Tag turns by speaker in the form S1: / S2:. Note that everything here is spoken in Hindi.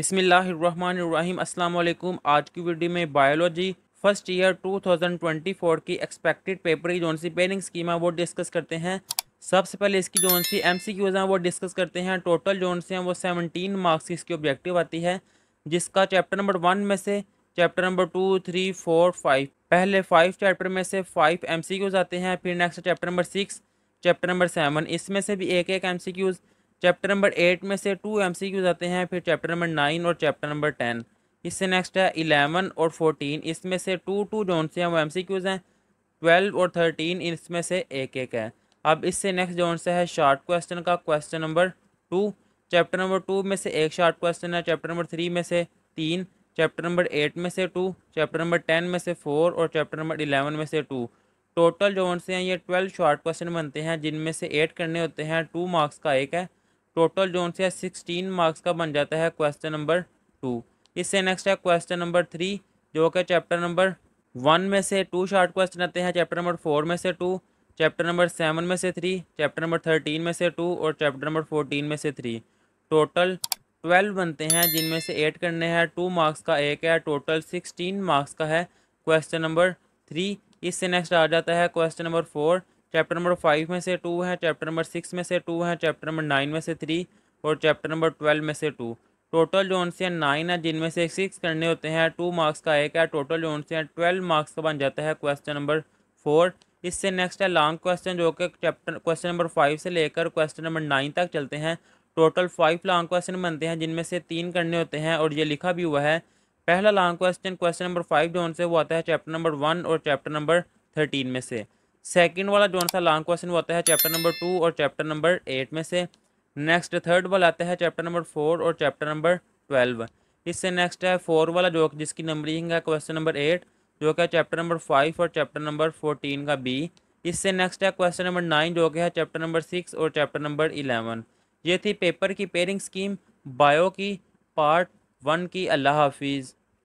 S1: अस्सलाम वालेकुम आज की वीडियो में बायोलॉजी फर्स्ट ईयर 2024 की एक्सपेक्टेड पेपर की जो सी पेनिंग स्कीम है वो डिस्कस करते हैं सबसे पहले इसकी जो सी एम सी क्यूज़ हैं वो डिस्कस करते हैं टोटल जो से हैं वो 17 मार्क्स की इसकी ऑब्जेक्टिव आती है जिसका चैप्टर नंबर वन में से chapter number two three four five पहले फाइव चैप्टर में से फाइव एम सी क्यूज़ आते हैं फिर next chapter number six chapter number seven इसमें से भी एक एक M C Qs chapter number eight में से टू एम सी आते हैं फिर चैप्टर नंबर नाइन और चैप्टर नंबर टेन इससे नेक्स्ट है इलेवन और फोर्टीन इसमें से टू टू जोन से हैं वो एम सी हैं ट्वेल्व और थर्टीन इसमें से एक एक है अब इससे नेक्स्ट जोन से है शार्ट क्वेश्चन का question number two chapter number two में से एक शार्ट क्वेश्चन है चैप्टर नंबर थ्री में से तीन चैप्टर नंबर एट में से टू चैप्टर नंबर टेन में से फोर और चैप्टर नंबर इलेवन में से टू टोटल जो से हैं ये ट्वेल्व शॉर्ट क्वेश्चन बनते हैं जिनमें से एट करने होते हैं टू मार्क्स का एक है टोटल जो उनसे सिक्सटीन मार्क्स का बन जाता है क्वेश्चन नंबर टू इससे नेक्स्ट है क्वेश्चन नंबर थ्री जो कि चैप्टर नंबर वन में से टू शार्ट क्वेश्चन आते हैं चैप्टर नंबर फोर में से टू चैप्टर नंबर सेवन में से थ्री चैप्टर नंबर थर्टीन में से टू और चैप्टर नंबर फोर्टीन में से थ्री टोटल ट्वेल्व बनते हैं जिनमें से एट करने हैं टू मार्क्स का एक है टोटल सिक्सटीन मार्क्स का है क्वेश्चन नंबर थ्री इससे नेक्स्ट आ जाता है question number four chapter number five में से टू है चैप्टर नंबर सिक्स में से टू है चैप्टर नंबर नाइन में से थ्री और चैप्टर नंबर ट्वेल्व में से टू टोटल जो उनसे नाइन है जिनमें से सिक्स करने होते हैं टू मार्क्स का एक है टोटल जो उनसे ट्वेल्व मार्क्स का बन जाता है क्वेश्चन नंबर फोर इससे नेक्स्ट है लॉन्ग क्वेश्चन जो कि चैप्टर क्वेश्चन नंबर फाइव से लेकर क्वेश्चन नंबर नाइन तक चलते हैं टोटल फाइव लॉन्ग क्वेश्चन बनते हैं जिनमें से तीन करने होते हैं और ये लिखा भी हुआ है पहला long question question number five जो उनसे वो आता है चैप्टर नंबर वन और चैप्टर नंबर थर्टीन में से सेकंड वाला जो सा लॉन्ग क्वेश्चन वो आता है चैप्टर नंबर टू और चैप्टर नंबर एट में से नेक्स्ट थर्ड वाला आता है चैप्टर नंबर फोर और चैप्टर नंबर ट्वेल्व इससे नेक्स्ट है फोर वाला जो जिसकी नंबरिंग है क्वेश्चन नंबर एट जो कि है चैप्टर नंबर फाइव और चैप्टर नंबर फोर्टीन का बी इससे नेक्स्ट है क्वेश्चन नंबर नाइन जो कि है चैप्टर नंबर सिक्स और चैप्टर नंबर इलेवन ये थी पेपर की पेयरिंग स्कीम बायो की पार्ट वन की अल्लाह हाफिज़